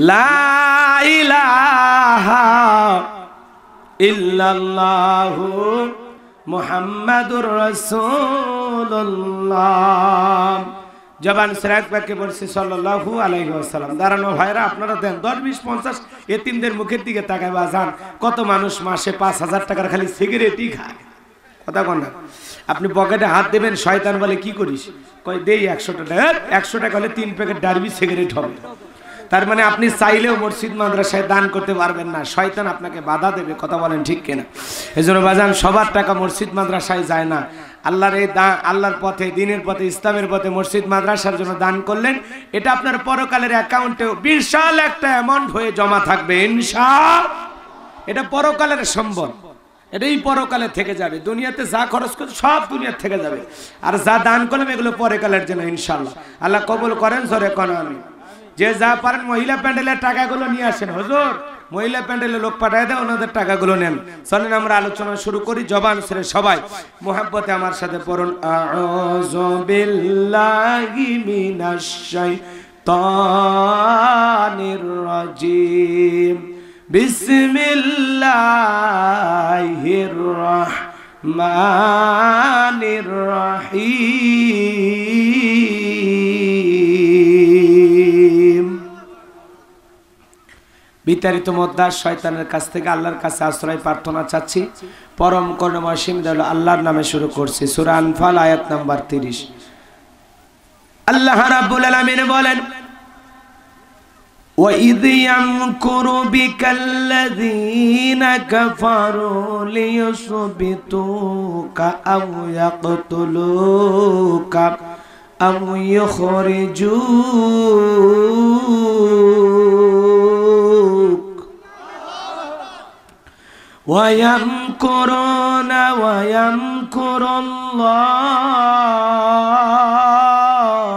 ইল্লাল্লাহু মুহাম্মাদুর রাসূলুল্লাহ জবান সিরাজ বলছে বলছি সাল্লাল্লাহু দাঁড়ানো ভাইরা আপনারা দেন বিশ পঞ্চাশ এ তিনদের মুখের দিকে তাকায় যান কত মানুষ মাসে পাঁচ হাজার টাকার খালি সিগারেটই খায় কথা কন না আপনি পকেটে হাত দেবেন শয়তান বলে কি করিস কয় দেই একশো টাকা একশো টাকা হলে তিন প্যাকেট ডারবি সিগারেট হবে তার মানে আপনি চাইলেও মসজিদ মাদ্রাসায় দান করতে পারবেন না শয়তান আপনাকে বাধা দেবে কথা বলেন ঠিক কিনা এই জন্য বাজান সবার টাকা মসজিদ মাদ্রাসায় যায় না আল্লাহর এই দা আল্লাহর পথে দিনের পথে ইসলামের পথে মসজিদ মাদ্রাসার জন্য দান করলেন এটা আপনার পরকালের অ্যাকাউন্টেও বিশাল একটা অ্যামাউন্ট হয়ে জমা থাকবে ইনশা এটা পরকালের সম্বল এটাই পরকালে থেকে যাবে দুনিয়াতে যা খরচ করছে সব দুনিয়ার থেকে যাবে আর যা দান করলাম এগুলো পরকালের জন্য ইনশাল্লাহ আল্লাহ কবুল করেন জোরে কন আমি যে যা পারেন মহিলা প্যান্ডেলের টাকাগুলো নিয়ে আসেন হজুর মহিলা প্যান্ডেলে লোক পাঠায় দেয় ওনাদের টাকাগুলো নেন চলেন আমরা আলোচনা শুরু করি জবান সেরে সবাই মোহাব্বতে আমার সাথে পড়ুন বিসমিল্লাহির রহমানির রহিম বিতাড়িত মদ্দার শয়তানের কাছ থেকে আল্লাহর কাছে আশ্রয় প্রার্থনা চাচ্ছি পরম করুণময় সিমদাল আল্লাহর নামে শুরু করছি সূরা আনফাল আয়াত নাম্বার 30 আল্লাহ রাব্বুল আলামিন বলেন وَإِذْ يَمْكُرُ بِكَ الَّذِينَ كَفَرُوا لِيُثْبِتُوكَ أَوْ يَقْتُلُوكَ أَوْ يُخْرِجُوكَ ويمكرون ويمكر الله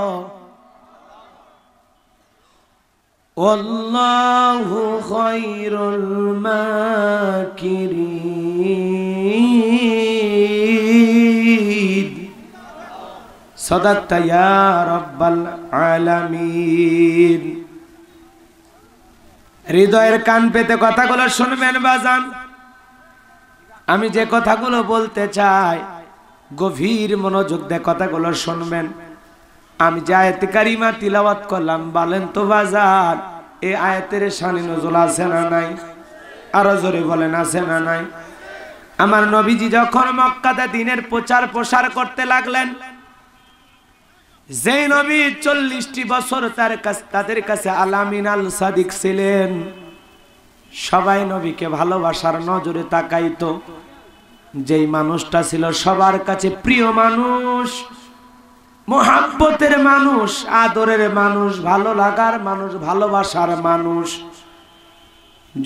والله خير الماكرين صدقت يا رب العالمين হৃদয়ের কান পেতে কথাগুলো শুনবেন বাজান আমি যে কথাগুলো বলতে চাই গভীর মনোযোগ দিয়ে কথাগুলো শুনবেন আমি যে আয়াতে কারিমা তিলাওয়াত করলাম বলেন তো বাজার এ আয়াতের শানি নজল আছে না নাই আরো জোরে বলেন আছে না নাই আমার নবীজি যখন মক্কাতে দিনের প্রচার প্রসার করতে লাগলেন যে নবী চল্লিশটি বছর তার কাছে তাদের কাছে আলামিনাল সাদিক ছিলেন সবাই নবীকে ভালোবাসার নজরে তাকাইত যেই মানুষটা ছিল সবার কাছে প্রিয় মানুষ মহাব্বতের মানুষ আদরের মানুষ ভালো লাগার মানুষ ভালোবাসার মানুষ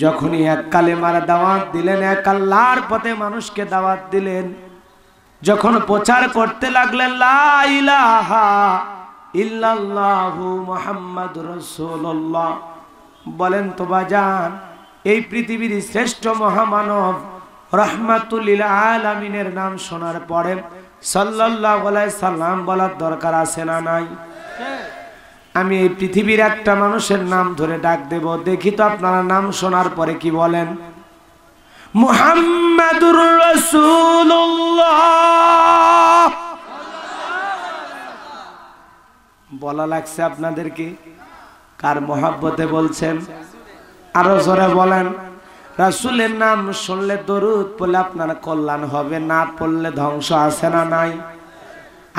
যখনই এক কালে মারা দাওয়াত দিলেন এক আল্লাহর পথে মানুষকে দাওয়াত দিলেন যখন প্রচার করতে লাগলেন ইহু মোহাম্মদ রসুল্লাহ বলেন তো বাজান এই পৃথিবীর শ্রেষ্ঠ মহামানব রহমাতুল আলামিনের নাম শোনার পরে সাল্লাল্লাহু আলাইহি সাল্লাম বলার দরকার আছে না নাই আমি এই পৃথিবীর একটা মানুষের নাম ধরে ডাক দেব দেখি তো আপনারা নাম শোনার পরে কি বলেন মুহাম্মাদুর রাসূলুল্লাহ বলা লাগছে আপনাদেরকে কার মহাব্বতে বলছেন আরো জোরে বলেন রাসুলের নাম শুনলে দরুদ পড়লে আপনার কল্যাণ হবে না পড়লে ধ্বংস আছে না নাই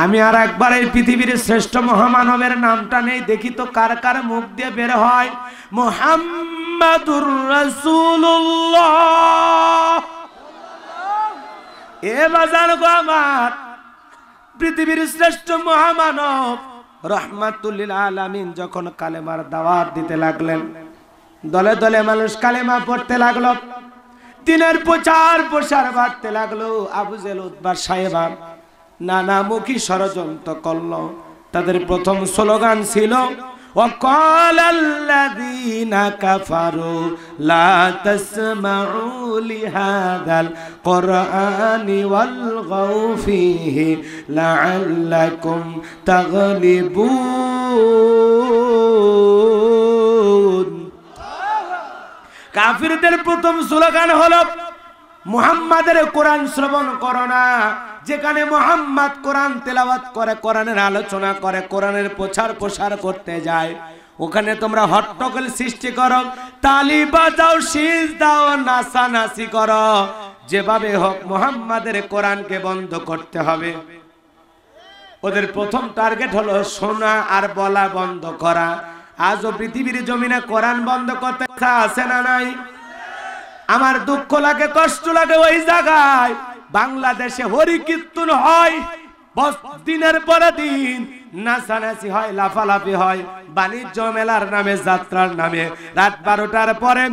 আমি আর একবার এই পৃথিবীর শ্রেষ্ঠ মহামানবের নামটা নেই দেখি তো কার কার মুখ দিয়ে বের হয় মোহাম্মদুর রাসূলুল্লাহ এ বাজার গো আমার পৃথিবীর শ্রেষ্ঠ মহামানব রহমাতুল্লিল আলামিন যখন কালেমার দাওয়াত দিতে লাগলেন দলে দলে মানুষ কালেমা পড়তে লাগলো দিনের প্রচার প্রসার বাড়তে লাগলো আবু জেল উদ্বার সাহেবা মুখী ষড়যন্ত্র করল তাদের প্রথম স্লোগান ছিল وقال কাফিরদের প্রথম স্লোগান হলো মুহাম্মাদের কোরআন শ্রবণ করো না যেখানে মোহাম্মদ কোরআন তেলাওয়াত করে কোরআনের আলোচনা করে কোরআনের প্রচার প্রসার করতে যায় ওখানে তোমরা হট্টগোল সৃষ্টি করো তালি বাজাও শীষ দাও নাসানাসি করো যেভাবে হোক মোহাম্মদের কোরআনকে বন্ধ করতে হবে ওদের প্রথম টার্গেট হলো শোনা আর বলা বন্ধ করা আজ ও পৃথিবীর জমিনে কোরআন বন্ধ করতে আছে না নাই আমার দুঃখ লাগে কষ্ট লাগে ওই জায়গায় বাংলাদেশে হরি কীর্তন হয় দিনের পরে দিন নাচানাচি হয় লাফালাফি হয় বাণিজ্য মেলার নামে যাত্রার নামে রাত বারোটার পরে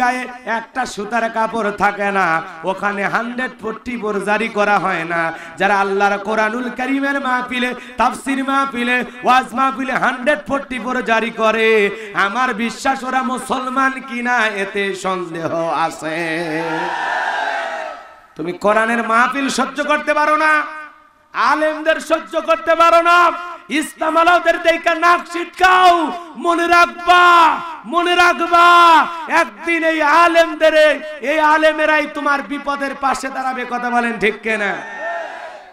গায়ে একটা সুতার কাপড় থাকে না ওখানে হান্ড্রেড ফোরটি করা হয় না যারা আল্লাহর কোরআনুল করিমের মাহফিলে তাফসির ওয়াজ হান্ড্রেড ফোরটি বোর জারি করে আমার বিশ্বাস ওরা মুসলমান কিনা এতে সন্দেহ আছে তুমি কোরআনের মাহফিল সহ্য করতে পারো না আলেমদের সহ্য করতে পারো না ইসলাম আলাদের নাক ছিটকাও মনে রাখবা মনে রাখবা একদিন এই আলেমদের এই আলেমেরাই তোমার বিপদের পাশে দাঁড়াবে কথা বলেন ঠিক কেনা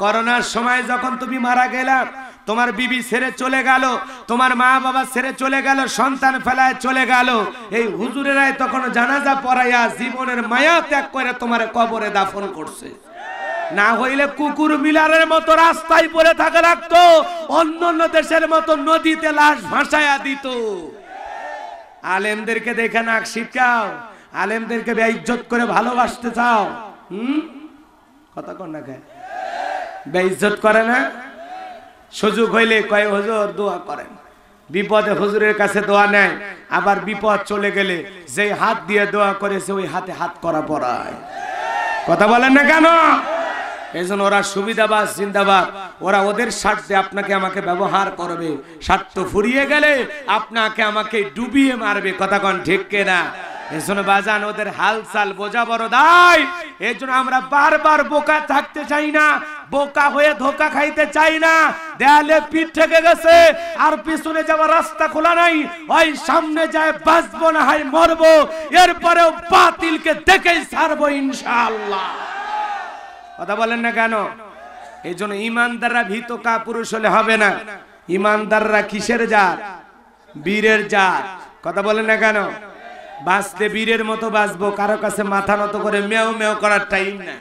করোনার সময় যখন তুমি মারা গেলাম তোমার বিবি ছেড়ে চলে গেল তোমার মা বাবা ছেড়ে চলে গেল সন্তান ফেলায় চলে গেল এই হুজুরেরাই তখন জানাজা পড়াইয়া জীবনের মায়া ত্যাগ করে তোমার কবরে দাফন করছে না হইলে কুকুর মিলারের মতো রাস্তায় পড়ে থাকা লাগতো অন্য দেশের মতো নদীতে লাশ ভাসায়া দিত আলেমদেরকে দেখে নাক শিখাও আলেমদেরকে বেইজ্জত করে ভালোবাসতে চাও হুম কথা কর না খায় বেইজ্জত করে না সুযোগ হইলে কয় হজুর দোয়া করেন বিপদে হুজুরের কাছে দোয়া নেয় আবার বিপদ চলে গেলে যে হাত দিয়ে দোয়া করেছে ওই হাতে হাত করা পড়ায় কথা বলেন না কেন এজন্য ওরা সুবিধাবাস জিন্দাবাদ ওরা ওদের স্বার্থে আপনাকে আমাকে ব্যবহার করবে স্বার্থ ফুরিয়ে গেলে আপনাকে আমাকে ডুবিয়ে মারবে কথা কন ঠিক এজন্য বাজান ওদের হালচাল বোঝা বড় এজন্য আমরা বারবার বোকা থাকতে চাই না বোকা হয়ে ধোকা খাইতে চাই না দেয়ালে পিঠ থেকে গেছে আর পিছনে যাওয়ার রাস্তা খোলা নাই ওই সামনে যায় বাঁচবো না হয় মরবো এরপরেও বাতিলকে দেখেই ছাড়বো ইনশাল্লাহ কথা বলেন না কেন এই জন্য ইমানদাররা ভীত কাপুরুষ হলে হবে না ইমানদাররা কিসের জাত বীরের জাত কথা বলেন না কেন বাঁচতে বীরের মতো বাঁচবো কারো কাছে মাথা নত করে মেও মেও করার টাইম না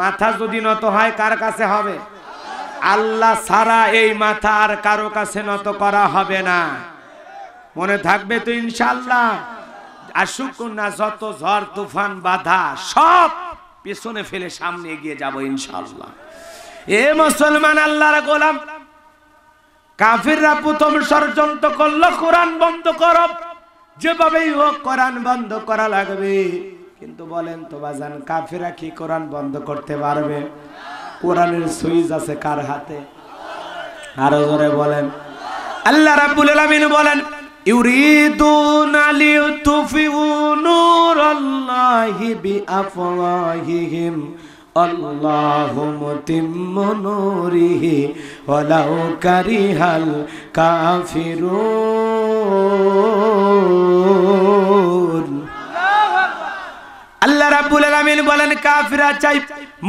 মাথা যদি নত হয় কার কাছে হবে আল্লাহ সারা এই মাথা আর কারো কাছে নত করা হবে না মনে থাকবে তো ইনশাল্লাহ আসুক না যত ঝড় তুফান বাধা সব পেছনে ফেলে সামনে এগিয়ে যাব ইনশাল্লাহ এ মুসলমান আল্লাহর গোলাম কাফিররা প্রথম ষড়যন্ত্র করলো কোরআন বন্ধ কর যেভাবেই হোক কোরআন বন্ধ করা লাগবে কিন্তু বলেন তো বাজান কাফিরা কি কোরআন বন্ধ করতে পারবে কোরআনের সুইচ আছে কার হাতে আরো জোরে বলেন আল্লাহ রাব্বুল আলামিন বলেন يريدون ليطفئوا نور الله بأفواههم الله متم نوره ولو كره الكافرون আল্লাহ রাব্বুল আলামিন বলেন কাফিরা চাই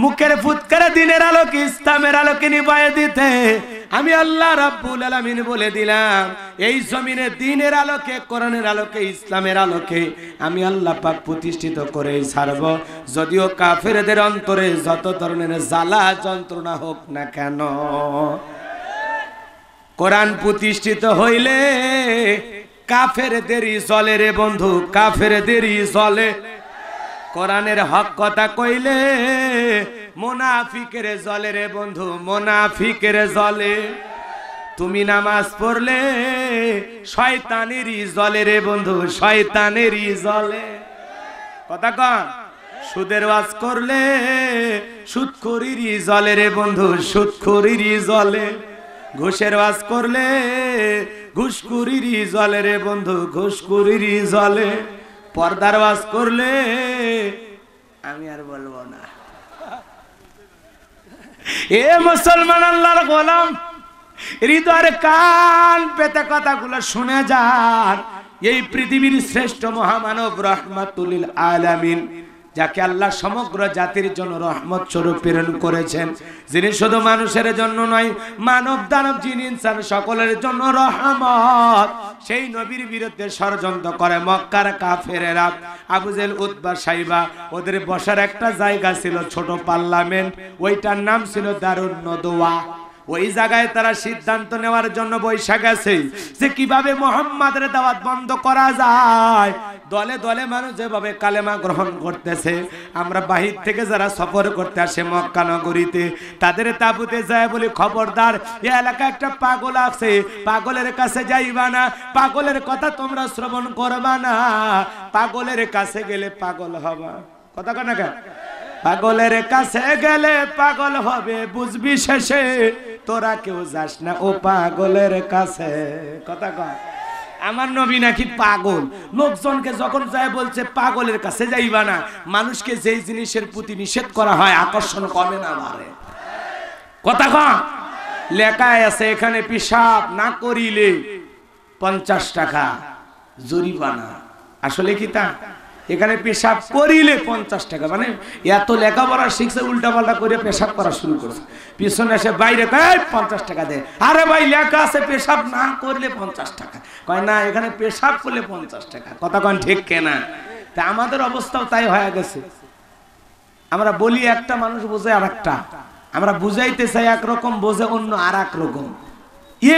মুখের ফুৎকারে দিনের আলোকে ইসলামের আলোকে নিবায়ে দিতে আমি আল্লাহ রাব্বুল আলামিন বলে দিলাম এই জমিনে দিনের আলোকে কোরআনের আলোকে ইসলামের আলোকে আমি আল্লাহ পাক প্রতিষ্ঠিত করে ছাড়ব যদিও কাফেরদের অন্তরে যত ধরনের জ্বালা যন্ত্রণা হোক না কেন কোরআন প্রতিষ্ঠিত হইলে কাফেরদেরই জলে রে বন্ধু কাফেরদেরই জলে কোরআনের হক কথা কইলে মোনাফিকের জলে রে বন্ধু মোনাফিকের জলে তুমি নামাজ পড়লে শয়তানেরই জলে রে বন্ধু শয়তানেরই জলে কথা কন সুদের ওয়াজ করলে সুদখুরিরই জলে রে বন্ধু সুদখুরিরই জলে ঘুষের ওয়াজ করলে ঘুষকুরিরই জলে রে বন্ধু ঘুষকুরিরই জলে পর্দার বাস করলে আমি আর বলবো না এ মুসলমান আল্লাহর গোলাম হৃদয়ের কান পেতে কথাগুলো শুনে যার এই পৃথিবীর শ্রেষ্ঠ মহামানব রহমাতুল আলামিন যাকে আল্লাহ সমগ্র জাতির জন্য রহমত স্বরূপ প্রেরণ করেছেন যিনি শুধু মানুষের জন্য নয় মানব দানব যিনি ইনসান সকলের জন্য রহমত সেই নবীর বিরুদ্ধে ষড়যন্ত্র করে মক্কার কাফেরেরা আবুজেল উদ্বা সাইবা ওদের বসার একটা জায়গা ছিল ছোট পার্লামেন্ট ওইটার নাম ছিল দারুণ নদোয়া ওই জায়গায় তারা সিদ্ধান্ত নেওয়ার জন্য বৈশা গেছে যে কিভাবে মোহাম্মদের দাওয়াত বন্ধ করা যায় দলে দলে মানুষ যেভাবে কালেমা গ্রহণ করতেছে আমরা বাহির থেকে যারা সফর করতে আসে মক্কা নগরীতে তাদের তাবুতে যায় বলি খবরদার এ এলাকা একটা পাগল আছে পাগলের কাছে যাইবা না পাগলের কথা তোমরা শ্রবণ করবা না পাগলের কাছে গেলে পাগল হবা কথা কেন পাগলের কাছে গেলে পাগল হবে বুঝবি শেষে তোরা কেউ যাস না ও পাগলের কাছে কথা কয় আমার নবী নাকি পাগল লোকজনকে যখন যায় বলছে পাগলের কাছে যাইবা না মানুষকে যেই জিনিসের প্রতি নিষেধ করা হয় আকর্ষণ কমে না মারে কথা কন লেখায় আছে এখানে পিসাব না করিলে পঞ্চাশ টাকা জরিমানা আসলে কি তা এখানে পেশাব করিলে পঞ্চাশ টাকা মানে এত লেখাপড়া শিখছে পাল্টা করে পেশাব করা শুরু করছে পিছনে এসে বাইরে পঞ্চাশ টাকা দেয় আরে ভাই লেখা আছে পেশাব না করলে পঞ্চাশ টাকা কয় না এখানে পেশাব করলে পঞ্চাশ টাকা কথা কন ঠিক কেনা তা আমাদের অবস্থাও তাই হয়ে গেছে আমরা বলি একটা মানুষ বোঝে আর একটা আমরা বুঝাইতে চাই একরকম বোঝে অন্য আর রকম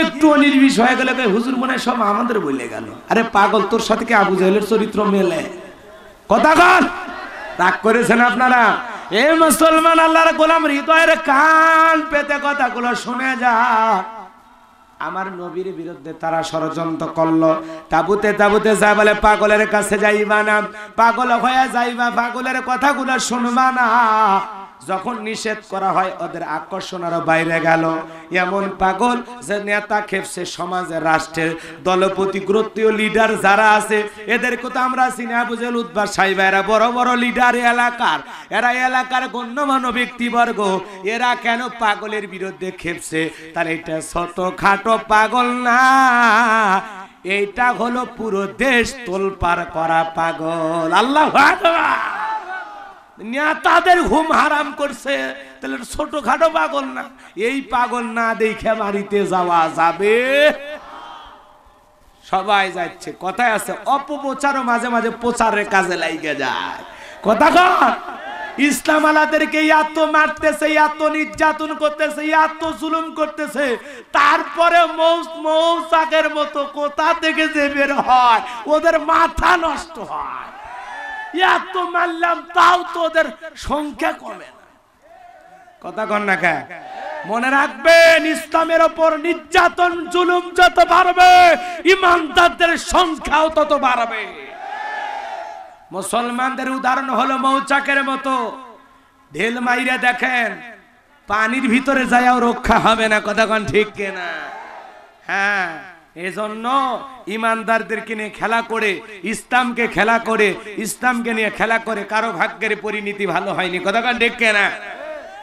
একটু নির্বিষ হয়ে গেলে হুজুর মনে সব আমাদের বলে গেল আরে পাগল তোর সাথে কি আবু জাহেলের চরিত্র মেলে কথা কন রাগ করেছেন আপনারা এ মুসলমান আল্লাহর গোলাম হৃদয়ের কান পেতে কথাগুলো শুনে যা আমার নবীর বিরুদ্ধে তারা ষড়যন্ত্র করলো তাবুতে তাবুতে যা বলে পাগলের কাছে যাইবা না পাগল হয়ে যাইবা পাগলের কথাগুলো শুনবা না যখন নিষেধ করা হয় ওদের আকর্ষণ আরো বাইরে গেল এমন পাগল যে নেতা খেপছে সমাজের রাষ্ট্রের দলপতি গোত্রীয় লিডার যারা আছে এদের কথা আমরা চিনা বুঝেল উদ্ভার সাহেব এরা বড় বড় লিডার এলাকার এরা এলাকার গণ্যমান্য ব্যক্তিবর্গ এরা কেন পাগলের বিরুদ্ধে খেপছে তার এটা ছোট খাটো পাগল না এইটা হলো পুরো দেশ তোলপার করা পাগল আল্লাহ নেতাদের ঘুম হারাম করছে তাহলে ছোটখাটো পাগল না এই পাগল না দেখে বাড়িতে যাওয়া যাবে সবাই যাচ্ছে কথায় আছে অপপ্রচারও মাঝে মাঝে প্রচারের কাজে লাগে যায় কথা কর ইসলাম আলাদেরকে এত মারতেছে এত নির্যাতন করতেছে এত জুলুম করতেছে তারপরে মৌসাকের মতো কোথা থেকে যে বের হয় ওদের মাথা নষ্ট হয় এত মারলাম তাও তোদের সংখ্যা কমে না কথা কন না কে মনে রাখবেন ইসলামের ওপর নির্যাতন জুলুম যত বাড়বে ইমানদারদের সংখ্যাও তত বাড়বে মুসলমানদের উদাহরণ হলো মৌচাকের মতো ঢেল মাইরা দেখেন পানির ভিতরে যায়াও রক্ষা হবে না কথা কন ঠিক কেনা হ্যাঁ এজন্য ইমানদারদেরকে নিয়ে খেলা করে ইসলামকে খেলা করে ইসলামকে নিয়ে খেলা করে কারো ভাগ্যের পরিণতি ভালো হয়নি কথাকার দেখে না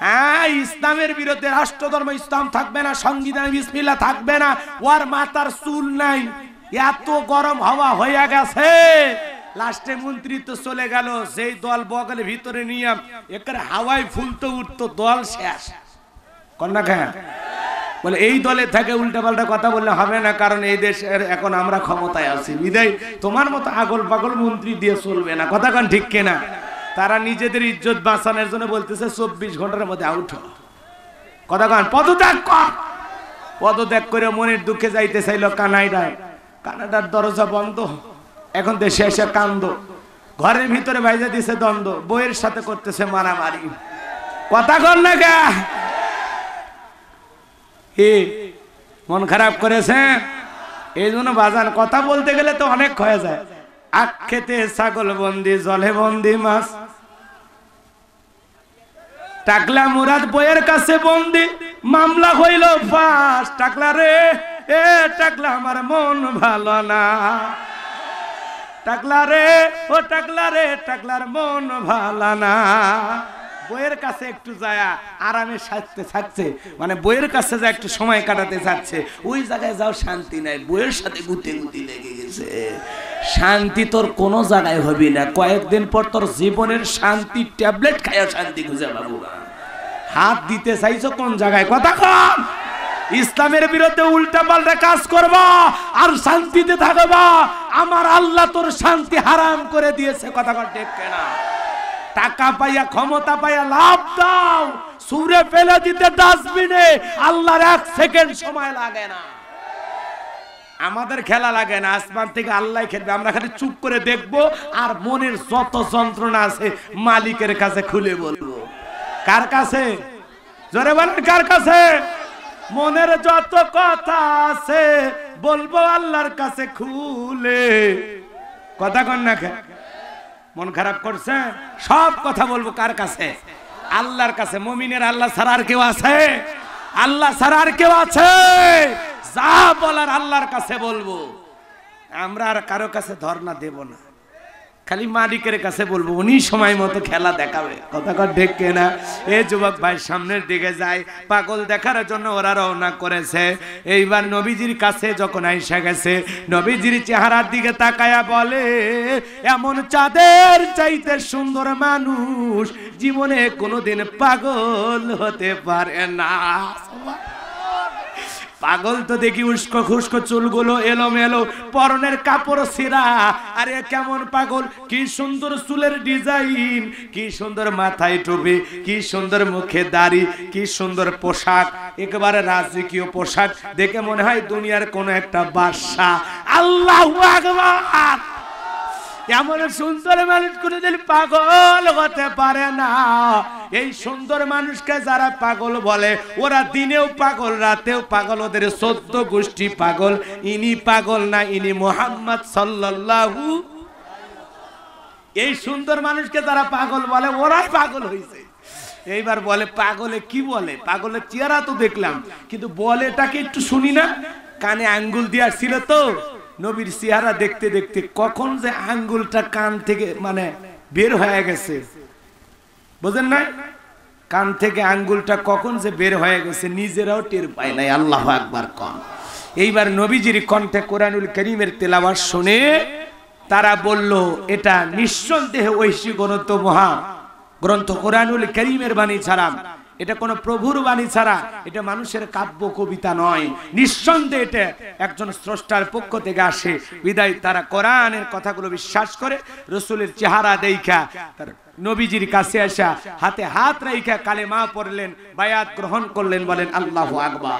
হ্যাঁ ইসলামের বিরুদ্ধে রাষ্ট্রধর্ম ইসলাম থাকবে না সংবিধান বিসমিল্লা থাকবে না ওর মাতার চুল নাই এত গরম হওয়া হয়ে গেছে লাস্টে মন্ত্রী তো চলে গেল সেই দল বগলের ভিতরে নিয়ে একের হাওয়ায় ফুলতে উঠতো দল শেষ কন্যা খায় বলে এই দলে থেকে উল্টাপাল্টা কথা বললে হবে না কারণ এই দেশের এখন আমরা ক্ষমতায় আছি বিদায় তোমার মতো আগল পাগল মন্ত্রী দিয়ে চলবে না কথা কান ঠিক কেনা তারা নিজেদের ইজ্জত বাঁচানোর জন্য বলতেছে চব্বিশ ঘন্টার মধ্যে আউট হ কথা কান পদত্যাগ কর পদত্যাগ করে মনের দুঃখে যাইতে চাইল কানাইডায় কানাডার দরজা বন্ধ এখন দেশে এসে কান্দ ঘরের ভিতরে ভাইজা দিছে দ্বন্দ্ব বইয়ের সাথে করতেছে মারামারি কথা কর না গা মন খারাপ করেছেন এই জন্য বাজার কথা বলতে গেলে তো অনেক হয়ে যায় আখ খেতে ছাগল বন্দি জলে বন্দি মাছ টাকলা মুরাদ বইয়ের কাছে বন্দি মামলা হইল ফাঁস টাকলা রে এ টাকলা আমার মন ভালো না টাকলা রে ও টাকলা রে টাকলার মন ভালো না বইয়ের কাছে একটু যায়া আরামে সাজতে থাকছে মানে বইয়ের কাছে যা একটু সময় কাটাতে চাচ্ছে ওই জায়গায় যাও শান্তি নাই বইয়ের সাথে গুতে গুতি লেগে গেছে শান্তি তোর কোনো জায়গায় হবি না কয়েকদিন পর তোর জীবনের শান্তি ট্যাবলেট খায় শান্তি খুঁজে পাবো হাত দিতে চাইছো কোন জায়গায় কথা কম ইসলামের বিরুদ্ধে উল্টা পাল্টা কাজ করবা আর শান্তিতে থাকবা আমার আল্লাহ তোর শান্তি হারাম করে দিয়েছে কথা কেনা টাকা পাইয়া ক্ষমতা পাইয়া লাভ দাও সুরে ফেলে দিতে ডাস্টবিনে আল্লাহর এক সেকেন্ড সময় লাগে না আমাদের খেলা লাগে না আসমান থেকে আল্লাহ খেলবে আমরা খালি চুপ করে দেখব আর মনের যত যন্ত্রণা আছে মালিকের কাছে খুলে বলবো কার কাছে জোরে বলেন কার কাছে মনের যত কথা আছে বলবো আল্লাহর কাছে খুলে কথা কন্যা না মন খারাপ করছে সব কথা বলবো কার কাছে আল্লাহর কাছে মমিনের আল্লাহ ছাড়া আর কেউ আছে আল্লাহ ছাড়া আর কেউ আছে যা বলার আল্লাহর কাছে বলবো আমরা আর কারো কাছে ধর্ণা দেব না খালি মালিকের কাছে বলবো উনি সময় মতো খেলা দেখাবে কথা ঢেকে না এ যুবক ভাই সামনের দিকে যায় পাগল দেখার জন্য ওরা রওনা করেছে এইবার নবীজির কাছে যখন আইসা গেছে নবীজির চেহারার দিকে তাকায়া বলে এমন চাঁদের চাইতে সুন্দর মানুষ জীবনে কোনোদিন পাগল হতে পারে না পাগল তো দেখি উস্কো খুস্কো চুলগুলো এলোমেলো পরনের কাপড় ছেঁড়া আরে কেমন পাগল কি সুন্দর চুলের ডিজাইন কি সুন্দর মাথায় টুপি কি সুন্দর মুখে দাড়ি কি সুন্দর পোশাক একেবারে রাজকীয় পোশাক দেখে মনে হয় দুনিয়ার কোনো একটা বাদশা আল্লাহ আকবার এমন সুন্দর মানুষ কোনোদিন পাগল হতে পারে না এই সুন্দর মানুষকে যারা পাগল বলে ওরা দিনেও পাগল রাতেও পাগল ওদের সত্য গোষ্ঠী পাগল ইনি পাগল না ইনি মোহাম্মদ সাল্লাল্লাহু এই সুন্দর মানুষকে যারা পাগল বলে ওরাই পাগল হয়েছে এইবার বলে পাগলে কি বলে পাগলের চেহারা তো দেখলাম কিন্তু বলেটাকে একটু শুনি না কানে আঙ্গুল দিয়ে আসছিল তো নবীর চেহারা দেখতে দেখতে কখন যে আঙ্গুলটা কান থেকে মানে বের হয়ে গেছে বুঝেন না কান থেকে আঙ্গুলটা কখন যে বের হয়ে গেছে নিজেরাও টের পায় নাই আল্লাহ একবার কন এইবার নবীজির কণ্ঠে কোরআনুল করিমের তেলাবার শুনে তারা বলল এটা নিঃসন্দেহে ঐশী গ্রন্থ মহা গ্রন্থ কোরআনুল করিমের বাণী ছাড়া এটা কোন প্রভুর বাণী ছাড়া এটা মানুষের কাব্য কবিতা নয় নিঃসন্দেহে এটা একজন স্রষ্টার পক্ষ থেকে আসে বিদায় তারা কোরআনের কথাগুলো বিশ্বাস করে রসুলের চেহারা দেখা নবীজির কাছে আসা হাতে হাত রাইখা কালে মা পড়লেন বায়াত গ্রহণ করলেন বলেন আল্লাহ আকবর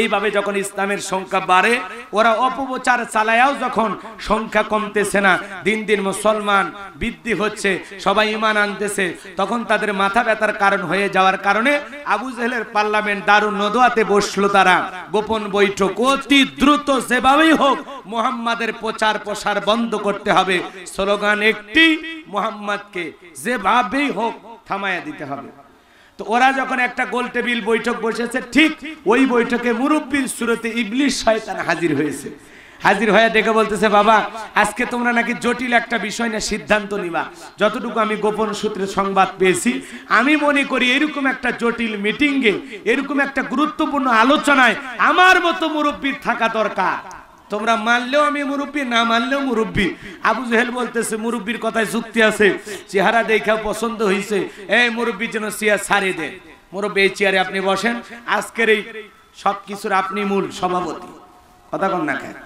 এইভাবে যখন ইসলামের সংখ্যা বাড়ে ওরা অপপ্রচার চালায়াও যখন সংখ্যা কমতেছে না দিন দিন মুসলমান বৃদ্ধি হচ্ছে সবাই ইমান আনতেছে তখন তাদের মাথা ব্যথার কারণ হয়ে যাওয়ার কারণে আবু জেহেলের পার্লামেন্ট দারুন নদোয়াতে বসলো তারা গোপন বৈঠক অতি দ্রুত যেভাবেই হোক মোহাম্মাদের প্রচার প্রসার বন্ধ করতে হবে স্লোগান একটি মোহাম্মদকে যেভাবেই হোক থামায়া দিতে হবে তো ওরা যখন একটা গোল টেবিল বৈঠক বসেছে ঠিক ওই বৈঠকে মুরব্বীর সুরতে ইবলিশ শয়তান হাজির হয়েছে হাজির হয়ে ডেকে বলতেছে বাবা আজকে তোমরা নাকি জটিল একটা বিষয় নিয়ে সিদ্ধান্ত নিবা যতটুকু আমি গোপন সূত্রে সংবাদ পেয়েছি আমি মনে করি এরকম একটা জটিল মিটিংয়ে এরকম একটা গুরুত্বপূর্ণ আলোচনায় আমার মতো মুরব্বীর থাকা দরকার তোমরা মানলেও আমি মুরব্বী না মানলেও মুরব্বী আবু জহেল বলতেছে মুরব্বীর কথায় যুক্তি আছে চেহারা দেখা পছন্দ হয়েছে এই মুরব্বী যেন চেয়ার ছাড়ে দেন মুরব্বী এই চেয়ারে আপনি বসেন আজকের এই সব কিছুর আপনি মূল সভাপতি কথা কম না খায়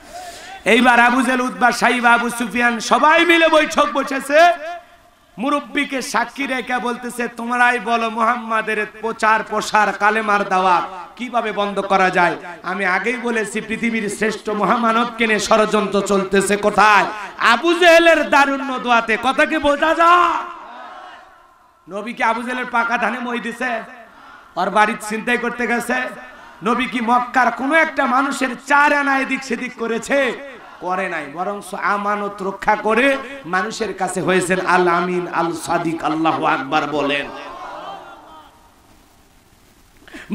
এইবার আবু জেল উদ্বার সাহিব আবু সুফিয়ান সবাই মিলে বৈঠক বসেছে মুরব্বীকে সাক্ষী রেখে বলতেছে তোমরাই বলো মোহাম্মদের প্রচার প্রসার কালেমার দাওয়াত কিভাবে বন্ধ করা যায় আমি আগেই বলেছি পৃথিবীর শ্রেষ্ঠ মহামানব কেনে ষড়যন্ত্র চলতেছে কোথায় আবু জেহেলের দারুণ্য দোয়াতে কথা কি বোঝা যায় নবীকে আবু জেহেলের পাকা ধানে মই দিছে ওর বাড়ির চিন্তাই করতে গেছে নবী কি মক্কার কোনো একটা মানুষের চার আনা এদিক সেদিক করেছে করে নাই বরং আমানত রক্ষা করে মানুষের কাছে হয়েছেন আল আমিন আল সাদিক আল্লাহ আকবার বলেন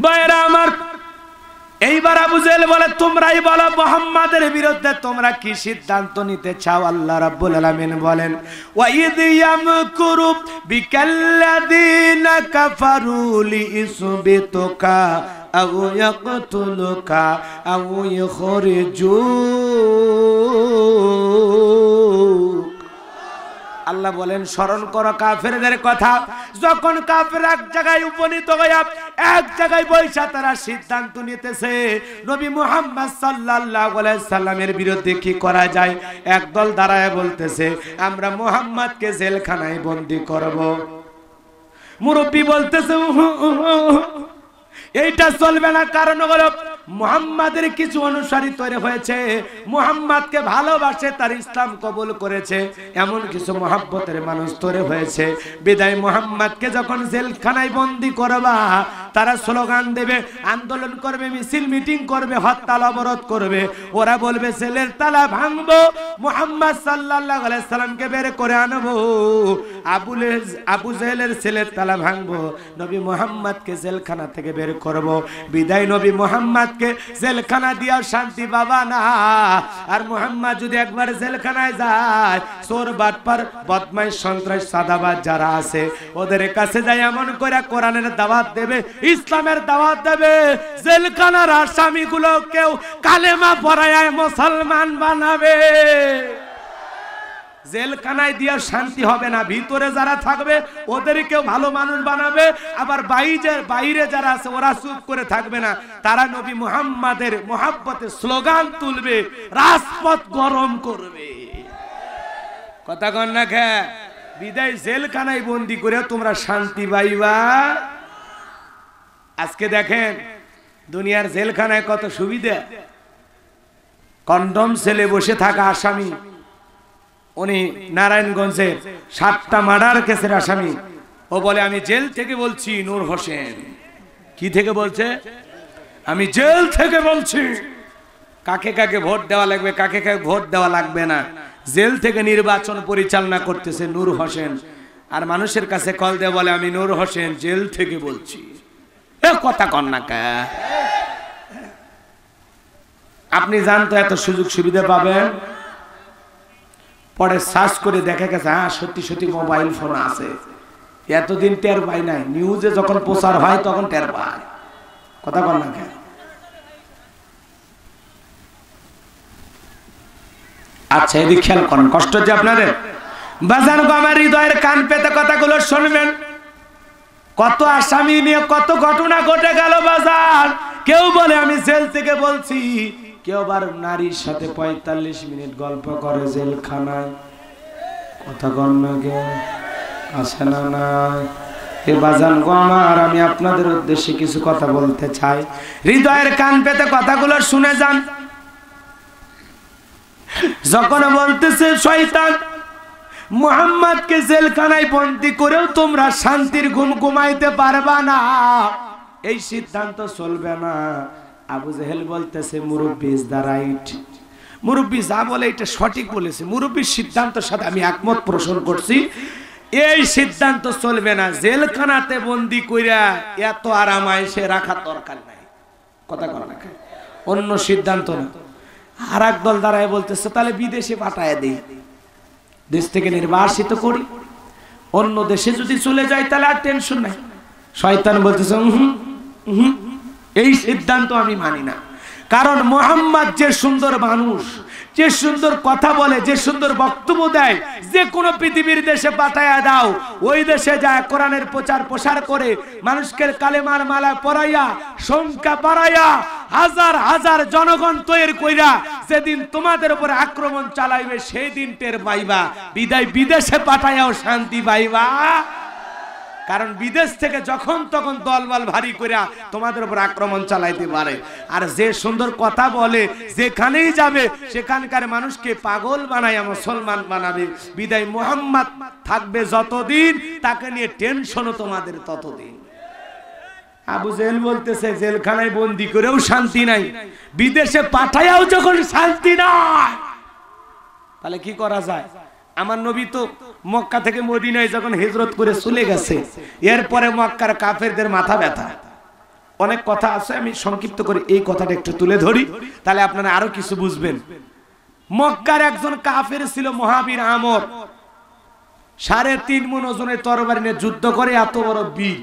বাইরা আমার এইবার আবু বলে তোমরাই বলো মোহাম্মদের বিরুদ্ধে তোমরা কি সিদ্ধান্ত নিতে চাও আল্লাহ রাব্বুল আলামিন বলেন ওয়াইদ ইয়ামকুরু বিকাল্লাযিনা কাফারু লিইসবিতুকা أو يقتلك أو يخرجوك আল্লাহ বলেন স্মরণ করো কাফেরদের কথা যখন কাফের এক জায়গায় উপনীত হইয়া এক জায়গায় বৈশা তারা সিদ্ধান্ত নিতেছে নবী মুহাম্মদ সাল্লাল্লাহু আলাইহি সাল্লামের বিরুদ্ধে কি করা যায় একদল দাঁড়ায় বলতেছে আমরা মুহাম্মদকে জেলখানায় বন্দী করব মুরব্বী বলতেছে এইটা চলবে না কারণ হলো মুহাম্মাদের কিছু অনুসারী তৈরি হয়েছে মুহাম্মাদকে ভালোবাসে তার ইসলাম কবুল করেছে এমন কিছু মহাব্বতের মানুষ তৈরি হয়েছে বিদায় মুহাম্মাদকে যখন জেলখানায় বন্দি করবা তারা স্লোগান দেবে আন্দোলন করবে মিছিল মিটিং করবে হরতাল অবরোধ করবে ওরা বলবে সেলের তালা ভাঙবো মুহাম্মদ সাল্লাল্লাহু আলাইহি সাল্লামকে বের করে আনবো আবুলের আবু জেলের ছেলের তালা ভাঙবো নবী মুহাম্মাদকে জেলখানা থেকে বের করব বিদায় নবী মুহাম্মদ মোহাম্মদকে জেলখানা দিয়া শান্তি বাবা না আর মোহাম্মদ যদি একবার জেলখানায় যায় চোর বাটপার বদমাই সন্ত্রাস সাদাবাদ যারা আছে ওদের কাছে যায় এমন করে কোরআনের দাওয়াত দেবে ইসলামের দাওয়াত দেবে জেলখানার আসামিগুলো কেউ কালেমা পড়ায় মুসলমান বানাবে জেলখানায় দিয়ে শান্তি হবে না ভিতরে যারা থাকবে ওদেরকেও ভালো মানুষ বানাবে আবার বাইরে বাইরে যারা আছে ওরা চুপ করে থাকবে না তারা নবী মুহাম্মাদের মোহাব্বতের স্লোগান তুলবে রাজপথ গরম করবে কথা কন না খে বিদায় জেলখানায় বন্দি করে তোমরা শান্তি পাইবা আজকে দেখেন দুনিয়ার জেলখানায় কত সুবিধা কন্ডম ছেলে বসে থাকা আসামি উনি নারায়ণগঞ্জের সাতটা মার্ডার কেসের আসামি ও বলে আমি জেল থেকে বলছি নূর হোসেন কি থেকে বলছে আমি জেল থেকে বলছি কাকে কাকে ভোট দেওয়া লাগবে কাকে কাকে ভোট দেওয়া লাগবে না জেল থেকে নির্বাচন পরিচালনা করতেছে নূর হোসেন আর মানুষের কাছে কল দেওয়া বলে আমি নূর হোসেন জেল থেকে বলছি কথা কন্যাকা আপনি জানতো এত সুযোগ সুবিধা পাবেন পরে সার্চ করে দেখা গেছে হ্যাঁ সত্যি সত্যি মোবাইল ফোন আছে এতদিন টের পাই নাই নিউজে যখন প্রচার হয় তখন টের পায় কথা বল না কেন আচ্ছা এদিক খেয়াল করেন কষ্ট হচ্ছে আপনাদের বাজান হৃদয়ের কান পেতে কথাগুলো শুনবেন কত আসামি নিয়ে কত ঘটনা ঘটে গেল বাজার কেউ বলে আমি জেল থেকে বলছি কেউ আবার নারীর সাথে পঁয়তাল্লিশ মিনিট গল্প করে জেলখানায় কথা গণ্যকে আসে না নাই এ বাজান গো আমি আপনাদের উদ্দেশ্যে কিছু কথা বলতে চাই হৃদয়ের কান পেতে কথাগুলো শুনে যান যখন বলতেছে শয়তান মোহাম্মদকে জেলখানায় বন্দি করেও তোমরা শান্তির ঘুম ঘুমাইতে পারবা না এই সিদ্ধান্ত চলবে না আবু জেহেল বলতেছে মুরব্বি ইজ দা রাইট মুরব্বি যা বলে এটা সঠিক বলেছে মুরব্বীর সিদ্ধান্তের সাথে আমি একমত পোষণ করছি এই সিদ্ধান্ত চলবে না জেলখানাতে বন্দি কইরা এত আরাম আয়সে রাখা দরকার নাই কথা কর না অন্য সিদ্ধান্ত না আর এক দল দাঁড়ায় বলতেছে তাহলে বিদেশে পাঠায় দিই দেশ থেকে নির্বাসিত করি অন্য দেশে যদি চলে যায় তাহলে আর টেনশন নাই শয়তান বলতেছে হুম হুম এই সিদ্ধান্ত আমি মানি না কারণ মোহাম্মদ যে সুন্দর মানুষ যে সুন্দর কথা বলে যে সুন্দর বক্তব্য দেয় যে কোনো পৃথিবীর দেশে পাঠায়া দাও ওই দেশে যায় কোরআনের প্রচার প্রসার করে মানুষকে কালেমার মালা পড়াইয়া সংখ্যা বাড়াইয়া হাজার হাজার জনগণ তৈরি কইরা যেদিন তোমাদের উপরে আক্রমণ চালাইবে সেই দিন টের পাইবা বিদায় বিদেশে পাঠাইয়াও শান্তি পাইবা কারণ বিদেশ থেকে যখন তখন দলবল ভারী করে তোমাদের উপর আক্রমণ চালাইতে পারে আর যে সুন্দর কথা বলে যেখানেই যাবে সেখানকার মানুষকে পাগল বানায় মুসলমান বানাবে বিদায় মোহাম্মদ থাকবে যতদিন তাকে নিয়ে টেনশনও তোমাদের ততদিন আবু জেল বলতেছে জেলখানায় বন্দি করেও শান্তি নাই বিদেশে পাঠায়াও যখন শান্তি নাই তাহলে কি করা যায় আমার নবী তো মক্কা থেকে মদিনায় যখন হিজরত করে চলে গেছে এরপরে মক্কার কাফেরদের মাথা ব্যথা অনেক কথা আছে আমি সংক্ষিপ্ত করে এই কথাটা একটু তুলে ধরি তাহলে আপনারা আরো কিছু বুঝবেন মক্কার একজন কাফের ছিল মহাবীর আমর সাড়ে তিন মন ওজনের তরবারি নিয়ে যুদ্ধ করে এত বড় বীর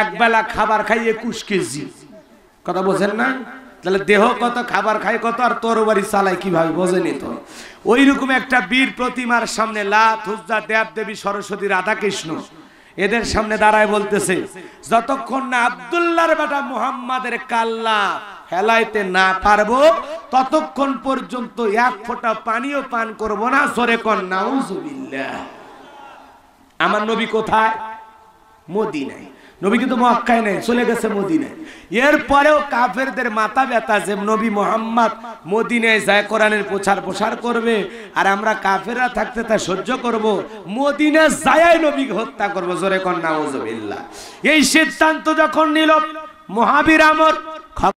এক বেলা খাবার খাইয়ে কুশ কেজি কথা বোঝেন না তাহলে দেহ কত খাবার খায় কত আর তোর বাড়ি চালায় কিভাবে বোঝেনি তো ওই রকম একটা বীর প্রতিমার সামনে লাথ দেব দেবী সরস্বতী রাধাকৃষ্ণ এদের সামনে দাঁড়ায় বলতেছে যতক্ষণ না আবদুল্লার বেটা মুহাম্মাদের কাল্লা হেলাইতে না পারবো ততক্ষণ পর্যন্ত এক ফোটা পানিও পান করব না সরে কন্যা আমার নবী কোথায় নাই নবী কিন্তু মক্কায় নেই চলে গেছে মদিনে এরপরেও কাফেরদের মাথা ব্যথা যে নবী মোহাম্মদ মদিনায় যায় কোরআনের প্রচার প্রসার করবে আর আমরা কাফেররা থাকতে তা সহ্য করব মদিনা যায় নবীকে হত্যা করবো জোরে কন্যা এই সিদ্ধান্ত যখন নিল মহাবীর আমর